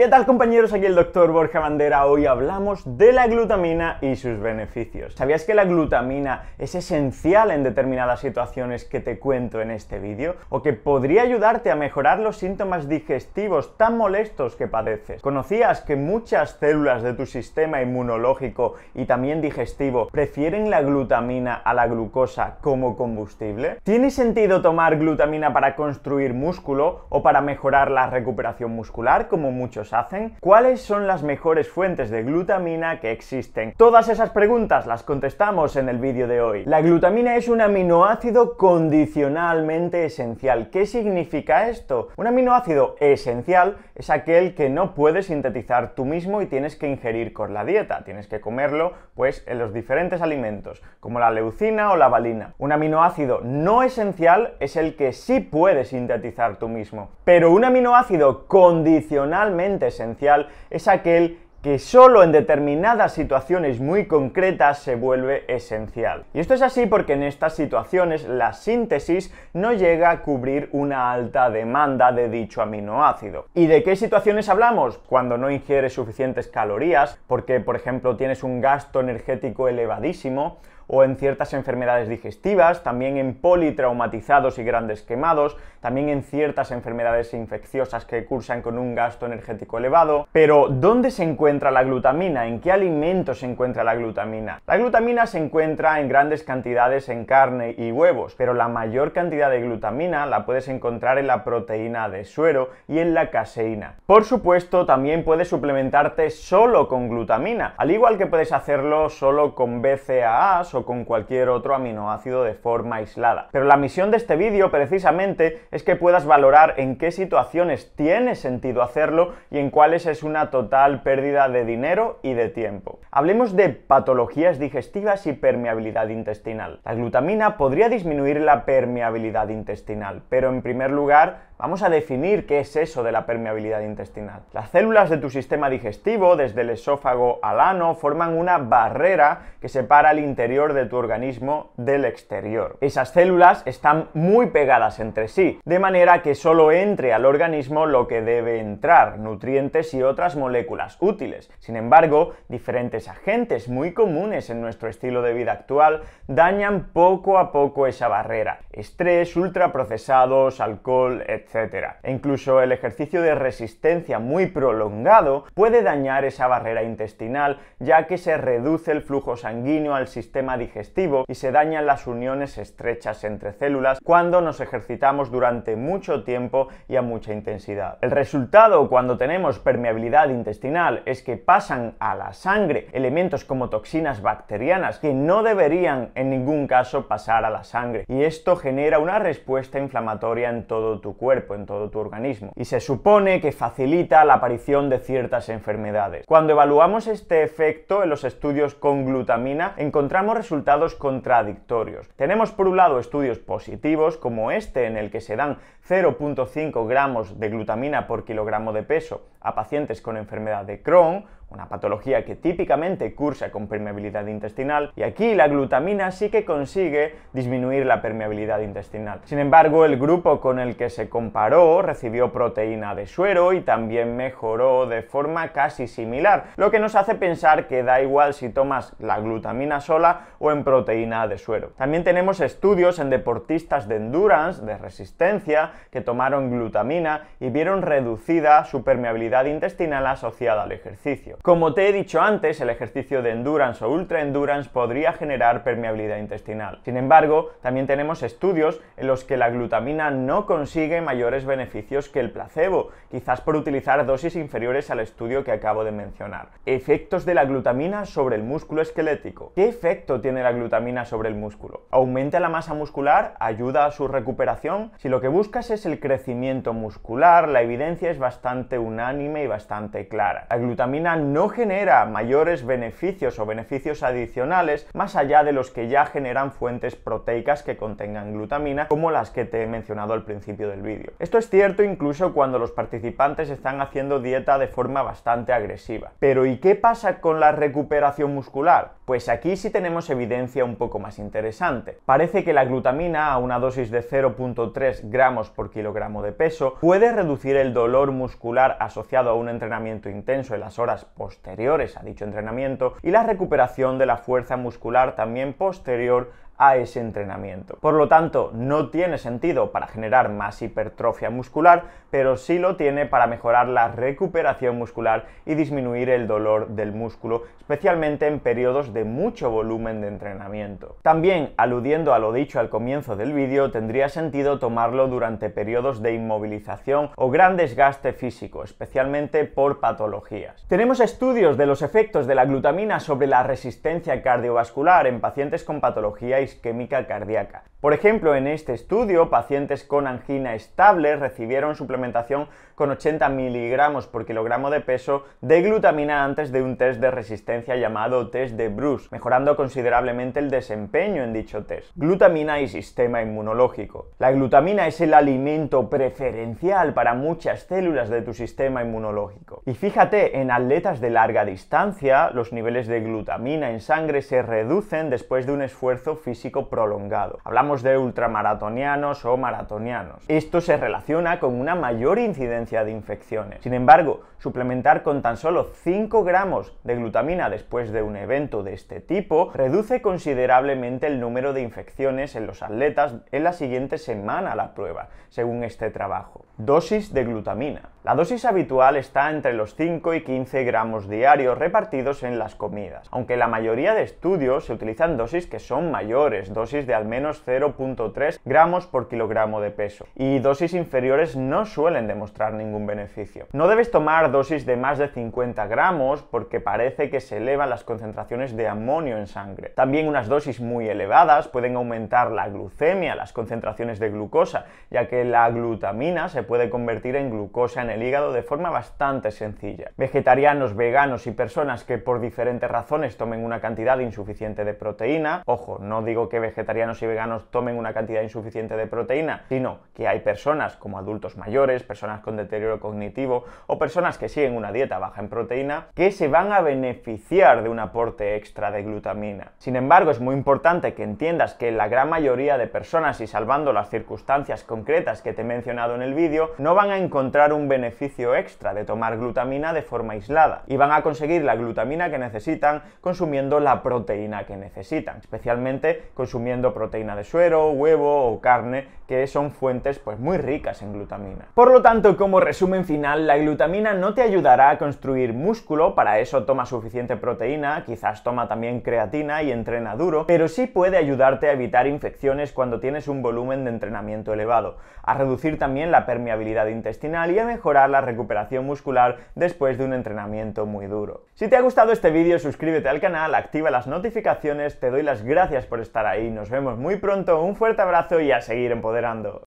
¿Qué tal compañeros? Aquí el doctor Borja Bandera. Hoy hablamos de la glutamina y sus beneficios. ¿Sabías que la glutamina es esencial en determinadas situaciones que te cuento en este vídeo? ¿O que podría ayudarte a mejorar los síntomas digestivos tan molestos que padeces? ¿Conocías que muchas células de tu sistema inmunológico y también digestivo prefieren la glutamina a la glucosa como combustible? ¿Tiene sentido tomar glutamina para construir músculo o para mejorar la recuperación muscular como muchos hacen? ¿Cuáles son las mejores fuentes de glutamina que existen? Todas esas preguntas las contestamos en el vídeo de hoy. La glutamina es un aminoácido condicionalmente esencial. ¿Qué significa esto? Un aminoácido esencial es aquel que no puedes sintetizar tú mismo y tienes que ingerir con la dieta. Tienes que comerlo pues en los diferentes alimentos, como la leucina o la valina. Un aminoácido no esencial es el que sí puedes sintetizar tú mismo. Pero un aminoácido condicionalmente esencial es aquel que solo en determinadas situaciones muy concretas se vuelve esencial. Y esto es así porque en estas situaciones la síntesis no llega a cubrir una alta demanda de dicho aminoácido. ¿Y de qué situaciones hablamos? Cuando no ingieres suficientes calorías, porque por ejemplo tienes un gasto energético elevadísimo, o en ciertas enfermedades digestivas, también en politraumatizados y grandes quemados, también en ciertas enfermedades infecciosas que cursan con un gasto energético elevado. Pero, ¿dónde se encuentra la glutamina? ¿En qué alimentos se encuentra la glutamina? La glutamina se encuentra en grandes cantidades en carne y huevos, pero la mayor cantidad de glutamina la puedes encontrar en la proteína de suero y en la caseína. Por supuesto, también puedes suplementarte solo con glutamina, al igual que puedes hacerlo solo con BCAA con cualquier otro aminoácido de forma aislada. Pero la misión de este vídeo precisamente es que puedas valorar en qué situaciones tiene sentido hacerlo y en cuáles es una total pérdida de dinero y de tiempo. Hablemos de patologías digestivas y permeabilidad intestinal. La glutamina podría disminuir la permeabilidad intestinal, pero en primer lugar vamos a definir qué es eso de la permeabilidad intestinal. Las células de tu sistema digestivo, desde el esófago al ano, forman una barrera que separa el interior de tu organismo del exterior. Esas células están muy pegadas entre sí, de manera que solo entre al organismo lo que debe entrar, nutrientes y otras moléculas útiles. Sin embargo, diferentes agentes muy comunes en nuestro estilo de vida actual dañan poco a poco esa barrera. Estrés, ultraprocesados, alcohol, etc. E incluso el ejercicio de resistencia muy prolongado puede dañar esa barrera intestinal, ya que se reduce el flujo sanguíneo al sistema digestivo y se dañan las uniones estrechas entre células cuando nos ejercitamos durante mucho tiempo y a mucha intensidad. El resultado cuando tenemos permeabilidad intestinal es que pasan a la sangre elementos como toxinas bacterianas que no deberían en ningún caso pasar a la sangre y esto genera una respuesta inflamatoria en todo tu cuerpo, en todo tu organismo y se supone que facilita la aparición de ciertas enfermedades. Cuando evaluamos este efecto en los estudios con glutamina encontramos resultados contradictorios. Tenemos por un lado estudios positivos, como este en el que se dan 0.5 gramos de glutamina por kilogramo de peso a pacientes con enfermedad de Crohn, una patología que típicamente cursa con permeabilidad intestinal, y aquí la glutamina sí que consigue disminuir la permeabilidad intestinal. Sin embargo, el grupo con el que se comparó recibió proteína de suero y también mejoró de forma casi similar, lo que nos hace pensar que da igual si tomas la glutamina sola o en proteína de suero. También tenemos estudios en deportistas de endurance, de resistencia, que tomaron glutamina y vieron reducida su permeabilidad intestinal asociada al ejercicio. Como te he dicho antes, el ejercicio de endurance o ultra endurance podría generar permeabilidad intestinal. Sin embargo, también tenemos estudios en los que la glutamina no consigue mayores beneficios que el placebo, quizás por utilizar dosis inferiores al estudio que acabo de mencionar. Efectos de la glutamina sobre el músculo esquelético. ¿Qué efecto tiene la glutamina sobre el músculo? ¿Aumenta la masa muscular? ¿Ayuda a su recuperación? Si lo que buscas es el crecimiento muscular, la evidencia es bastante unánime y bastante clara. La glutamina no genera mayores beneficios o beneficios adicionales más allá de los que ya generan fuentes proteicas que contengan glutamina, como las que te he mencionado al principio del vídeo. Esto es cierto incluso cuando los participantes están haciendo dieta de forma bastante agresiva. Pero ¿y qué pasa con la recuperación muscular? Pues aquí sí tenemos evidencia un poco más interesante. Parece que la glutamina a una dosis de 0.3 gramos por kilogramo de peso puede reducir el dolor muscular asociado a un entrenamiento intenso en las horas posteriores a dicho entrenamiento y la recuperación de la fuerza muscular también posterior a ese entrenamiento. Por lo tanto, no tiene sentido para generar más hipertrofia muscular, pero sí lo tiene para mejorar la recuperación muscular y disminuir el dolor del músculo, especialmente en periodos de mucho volumen de entrenamiento. También, aludiendo a lo dicho al comienzo del vídeo, tendría sentido tomarlo durante periodos de inmovilización o gran desgaste físico, especialmente por patologías. Tenemos estudios de los efectos de la glutamina sobre la resistencia cardiovascular en pacientes con patología y química cardíaca. Por ejemplo, en este estudio, pacientes con angina estable recibieron suplementación con 80 miligramos por kilogramo de peso de glutamina antes de un test de resistencia llamado test de Bruce, mejorando considerablemente el desempeño en dicho test. Glutamina y sistema inmunológico. La glutamina es el alimento preferencial para muchas células de tu sistema inmunológico. Y fíjate, en atletas de larga distancia, los niveles de glutamina en sangre se reducen después de un esfuerzo físico prolongado. Hablamos de ultramaratonianos o maratonianos. Esto se relaciona con una mayor incidencia de infecciones. Sin embargo, suplementar con tan solo 5 gramos de glutamina después de un evento de este tipo reduce considerablemente el número de infecciones en los atletas en la siguiente semana a la prueba, según este trabajo. Dosis de glutamina. La dosis habitual está entre los 5 y 15 gramos diarios repartidos en las comidas, aunque la mayoría de estudios se utilizan dosis que son mayores dosis de al menos 0.3 gramos por kilogramo de peso. Y dosis inferiores no suelen demostrar ningún beneficio. No debes tomar dosis de más de 50 gramos porque parece que se elevan las concentraciones de amonio en sangre. También unas dosis muy elevadas pueden aumentar la glucemia, las concentraciones de glucosa, ya que la glutamina se puede convertir en glucosa en el hígado de forma bastante sencilla. Vegetarianos, veganos y personas que por diferentes razones tomen una cantidad insuficiente de proteína, ojo, no digo que vegetarianos y veganos tomen una cantidad insuficiente de proteína, sino que hay personas como adultos mayores, personas con deterioro cognitivo o personas que siguen una dieta baja en proteína que se van a beneficiar de un aporte extra de glutamina. Sin embargo, es muy importante que entiendas que la gran mayoría de personas, y salvando las circunstancias concretas que te he mencionado en el vídeo, no van a encontrar un beneficio extra de tomar glutamina de forma aislada y van a conseguir la glutamina que necesitan consumiendo la proteína que necesitan, especialmente consumiendo proteína de suero, huevo o carne, que son fuentes pues muy ricas en glutamina. Por lo tanto, como resumen final, la glutamina no te ayudará a construir músculo, para eso toma suficiente proteína, quizás toma también creatina y entrena duro, pero sí puede ayudarte a evitar infecciones cuando tienes un volumen de entrenamiento elevado, a reducir también la permeabilidad intestinal y a mejorar la recuperación muscular después de un entrenamiento muy duro. Si te ha gustado este vídeo, suscríbete al canal, activa las notificaciones, te doy las gracias por estar estar ahí. Nos vemos muy pronto. Un fuerte abrazo y a seguir empoderando.